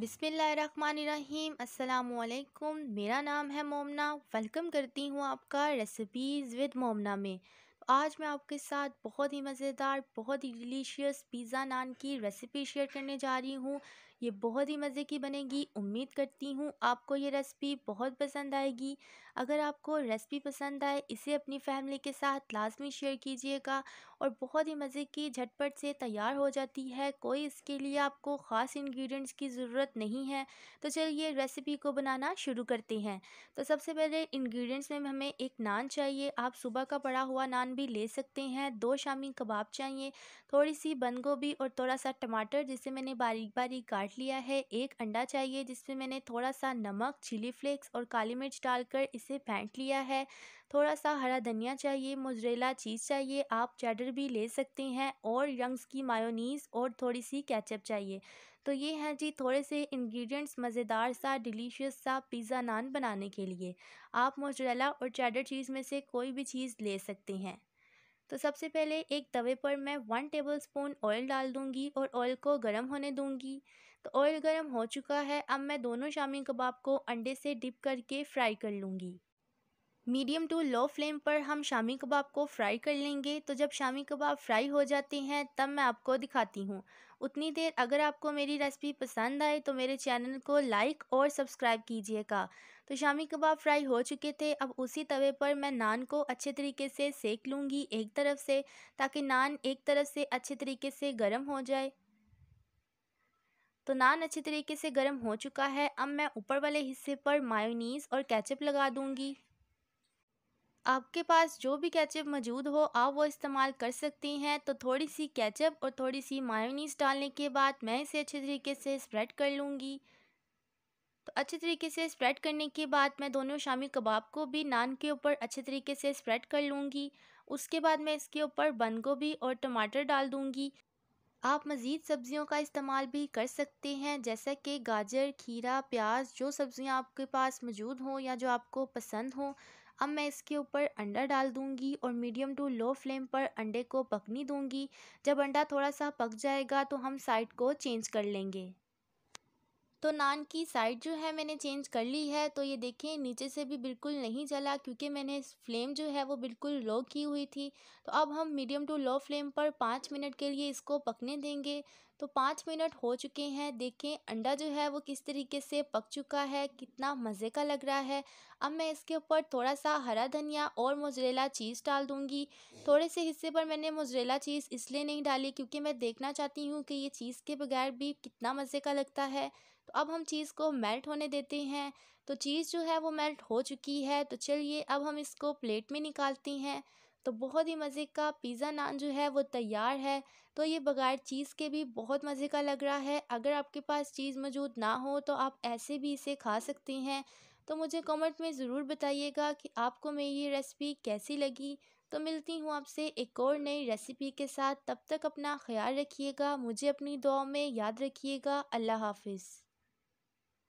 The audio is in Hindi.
बिसमीम् अल्लाम मेरा नाम है मोमना वेलकम करती हूँ आपका रेसिपीज़ विद मोमना में आज मैं आपके साथ बहुत ही मज़ेदार बहुत ही डिलीशियस पिज़्ज़ा नान की रेसिपी शेयर करने जा रही हूँ ये बहुत ही मज़े की बनेगी उम्मीद करती हूँ आपको ये रेसिपी बहुत पसंद आएगी अगर आपको रेसिपी पसंद आए इसे अपनी फैमिली के साथ लाजमी शेयर कीजिएगा और बहुत ही मज़े की झटपट से तैयार हो जाती है कोई इसके लिए आपको ख़ास इंग्रेडिएंट्स की ज़रूरत नहीं है तो चलिए रेसिपी को बनाना शुरू करते हैं तो सबसे पहले इंग्रेडिएंट्स में हमें एक नान चाहिए आप सुबह का पड़ा हुआ नान भी ले सकते हैं दो शामी कबाब चाहिए थोड़ी सी बंद गोभी और थोड़ा सा टमाटर जिसे मैंने बारीक बारीक काट काट लिया है एक अंडा चाहिए जिसमें मैंने थोड़ा सा नमक चिली फ्लेक्स और काली मिर्च डालकर इसे फेंट लिया है थोड़ा सा हरा धनिया चाहिए मोजरेला चीज़ चाहिए आप चैडर भी ले सकते हैं और यंग्स की मायोनीस और थोड़ी सी कैचअप चाहिए तो ये हैं जी थोड़े से इंग्रेडिएंट्स मज़ेदार सा डिलीशियस सा पिज़्ज़ा नान बनाने के लिए आप मोजरेला और चैटर चीज़ में से कोई भी चीज़ ले सकते हैं तो सबसे पहले एक तवे पर मैं वन टेबल स्पून ऑयल डाल दूँगी और ऑयल को गर्म होने दूँगी तो ऑयल गर्म हो चुका है अब मैं दोनों शामी कबाब को अंडे से डिप करके फ्राई कर लूँगी मीडियम टू लो फ्लेम पर हम शामी कबाब को फ्राई कर लेंगे तो जब शामी कबाब फ्राई हो जाते हैं तब मैं आपको दिखाती हूँ उतनी देर अगर आपको मेरी रेसिपी पसंद आए तो मेरे चैनल को लाइक और सब्सक्राइब कीजिएगा तो शामी कबाब फ्राई हो चुके थे अब उसी तवे पर मैं नान को अच्छे तरीके से सेक लूँगी एक तरफ से ताकि नान एक तरफ से अच्छे तरीके से गर्म हो जाए तो नान अच्छी तरीके से गर्म हो चुका है अब मैं ऊपर वाले हिस्से पर मायोनीज़ और कैचअप लगा दूंगी आपके पास जो भी कैचअप मौजूद हो आप वो इस्तेमाल कर सकती हैं तो थोड़ी सी कैचअप और थोड़ी सी मायोनीज़ डालने के बाद मैं इसे अच्छे तरीके से स्प्रेड कर लूँगी तो अच्छे तरीके से स्प्रेड करने के बाद मैं दोनों शामी कबाब को भी नान के ऊपर अच्छे तरीके से स्प्रेड कर लूँगी उसके बाद मैं इसके ऊपर बंद गोभी और टमाटर डाल दूँगी आप मज़ीद सब्ज़ियों का इस्तेमाल भी कर सकते हैं जैसे कि गाजर खीरा प्याज जो सब्ज़ियाँ आपके पास मौजूद हों या जो आपको पसंद हों अब मैं इसके ऊपर अंडा डाल दूंगी और मीडियम टू लो फ्लेम पर अंडे को पकनी दूंगी जब अंडा थोड़ा सा पक जाएगा तो हम साइड को चेंज कर लेंगे तो नान की साइड जो है मैंने चेंज कर ली है तो ये देखें नीचे से भी बिल्कुल नहीं जला क्योंकि मैंने फ्लेम जो है वो बिल्कुल लो की हुई थी तो अब हम मीडियम टू लो फ्लेम पर पाँच मिनट के लिए इसको पकने देंगे तो पाँच मिनट हो चुके हैं देखें अंडा जो है वो किस तरीके से पक चुका है कितना मज़े का लग रहा है अब मैं इसके ऊपर थोड़ा सा हरा धनिया और मोजरेला चीज़ डाल दूँगी थोड़े से हिस्से पर मैंने मोजरेला चीज़ इसलिए नहीं डाली क्योंकि मैं देखना चाहती हूँ कि ये चीज़ के बगैर भी कितना मज़े का लगता है तो अब हम चीज़ को मेल्ट होने देते हैं तो चीज़ जो है वो मेल्ट हो चुकी है तो चलिए अब हम इसको प्लेट में निकालती हैं तो बहुत ही मज़े का पिज़्ज़ा नान जो है वो तैयार है तो ये बग़ैर चीज़ के भी बहुत मज़े का लग रहा है अगर आपके पास चीज़ मौजूद ना हो तो आप ऐसे भी इसे खा सकते हैं तो मुझे कमेंट में ज़रूर बताइएगा कि आपको मेरी ये रेसिपी कैसी लगी तो मिलती हूँ आपसे एक और नई रेसिपी के साथ तब तक अपना ख्याल रखिएगा मुझे अपनी दुआ में याद रखिएगा अल्लाह हाफिज़